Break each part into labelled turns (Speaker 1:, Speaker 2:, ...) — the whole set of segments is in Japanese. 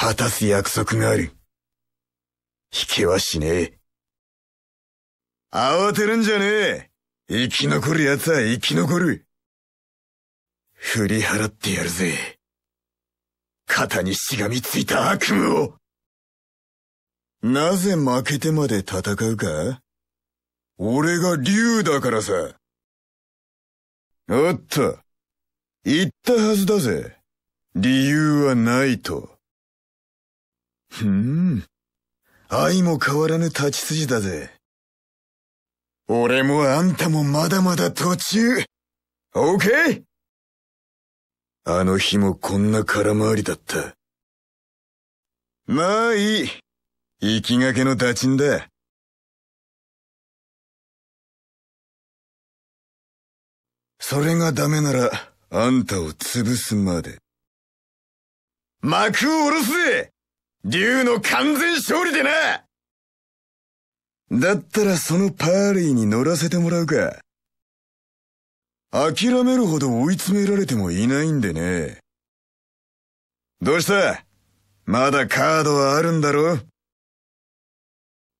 Speaker 1: 果たす約束がある。引けはしねえ。慌てるんじゃねえ生き残る奴は生き残る振り払ってやるぜ。肩にしがみついた悪夢をなぜ負けてまで戦うか俺が竜だからさ。おっと、言ったはずだぜ。理由はないと。ふーん。愛も変わらぬ立ち筋だぜ。俺もあんたもまだまだ途中。オ k ケーあの日もこんな空回りだった。
Speaker 2: まあいい。行きがけの立ちんだ。それがダメなら、あんたを潰すまで。幕
Speaker 1: を下ろすぜ竜の完全勝利でなだったらそのパーリーに乗らせてもらうか。諦めるほど追い詰められてもいないんでね。どうしたまだカードはあるんだろ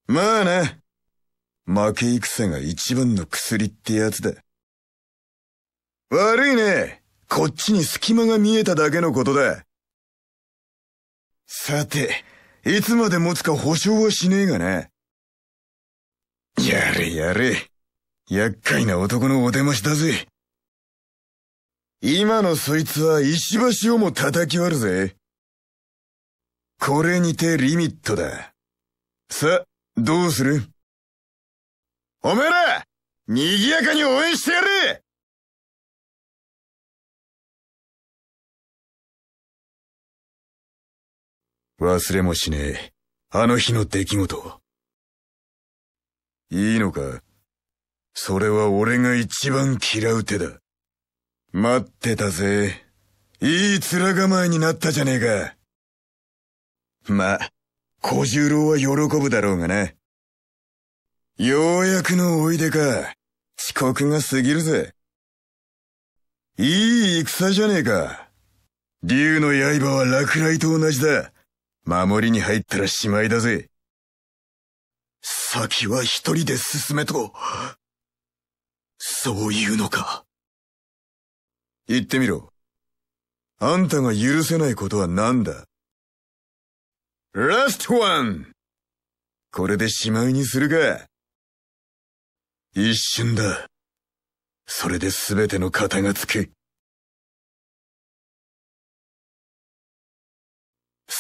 Speaker 1: まあね。負け戦が一番の薬ってやつだ。悪いね。こっちに隙間が見えただけのことだ。さて、いつまで持つか保証はしねえがな。やれやれ。厄介な男のお出ましだぜ。今のそいつは石橋をも叩き割るぜ。これにてリミットだ。さ、どうする
Speaker 2: おめえら、賑やかに応援してやれ忘れもしねえ、あの日の出来事。
Speaker 1: いいのかそれは俺が一番嫌う手だ。待ってたぜ。いい面構えになったじゃねえか。ま小十郎は喜ぶだろうがな。ようやくのおいでか。遅刻が過ぎるぜ。いい戦じゃねえか。竜の刃は落雷と同じだ。守りに入ったらしまいだぜ。先は一人で進めと。そういうのか。言ってみろ。あんたが許せないことは何だラストワンこれでしまいにするか。
Speaker 2: 一瞬だ。それで全ての型がつく。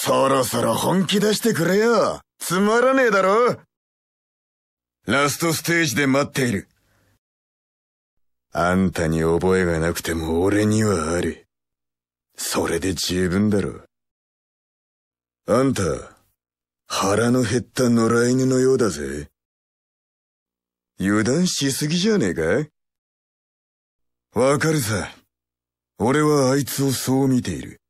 Speaker 2: そろそろ本気出してくれよ。つまらねえだろ
Speaker 1: ラストステージで待っている。あんたに覚えがなくても俺にはある。それで十分だろ。あんた、腹の減った野良犬のようだぜ。
Speaker 2: 油断しすぎじゃねえかわかるさ。俺はあいつをそう見ている。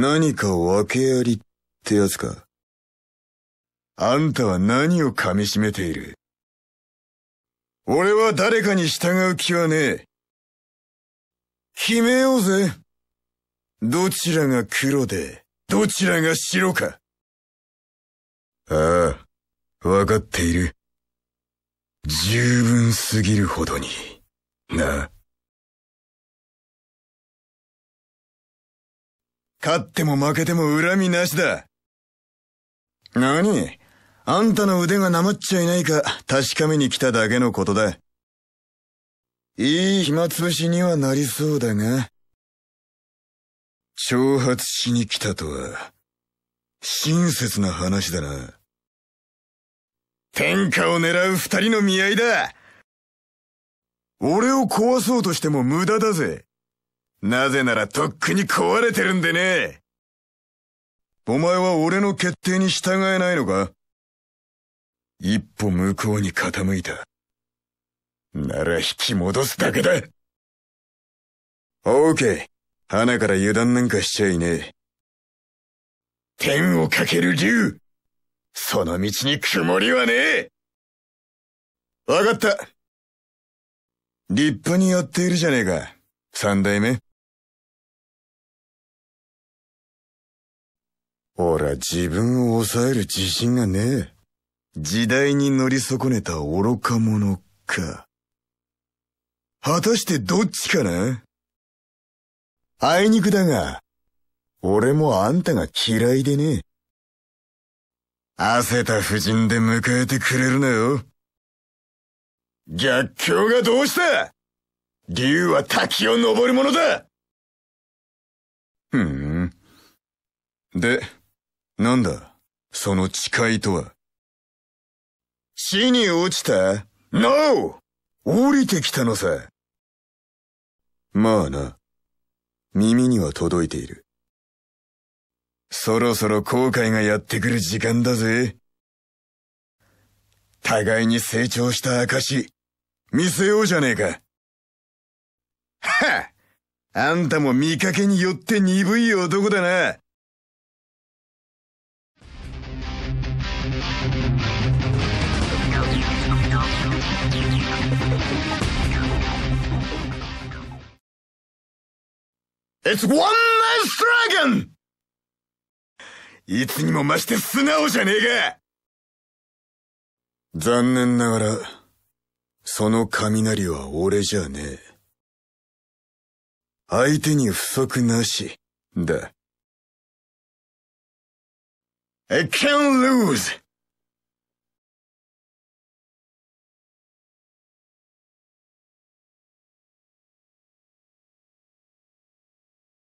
Speaker 1: 何か訳ありってやつか。あんたは何を噛み締めている俺は誰かに従う気はねえ。決めようぜ。どちらが黒で、どちらが白か。
Speaker 2: ああ、わかっている。十分すぎるほどに、な。勝っても負けても恨みなしだ。
Speaker 1: 何あんたの腕がなまっちゃいないか確かめに来ただけのことだ。いい暇つぶしにはなりそうだが、挑発しに来たとは、親切な話だな。天下を狙う二人の見合いだ俺を壊そうとしても無駄だぜなぜならとっくに壊れてるんでね。お前は俺の決定に従えないのか一歩向こうに傾いた。なら引き戻すだけだ。オーケー。花から油断なんかしちゃいねえ。天をかける竜
Speaker 2: その道に曇りはねえわかった立派にやっているじゃねえか、三代目。俺は自分を抑える自
Speaker 1: 信がねえ。時代に乗り損ねた愚か者か。果たしてどっちかなあいにくだが、俺もあんたが嫌いでね。汗た夫人で迎えてくれるなよ。逆境がどうした竜は滝を登るものだふん。で、なんだその誓いとは死に落ちた ?No! 降りてきたのさ。まあな。耳には届いている。そろそろ後悔がやってくる時間だぜ。互いに成長した証、見せようじゃねえか。はあんたも見かけによって鈍い男だな。It's one less dragon! いつにも増して素直じゃねえか残念ながら、その
Speaker 2: 雷は俺じゃねえ。相手に不足なし、だ。I can lose!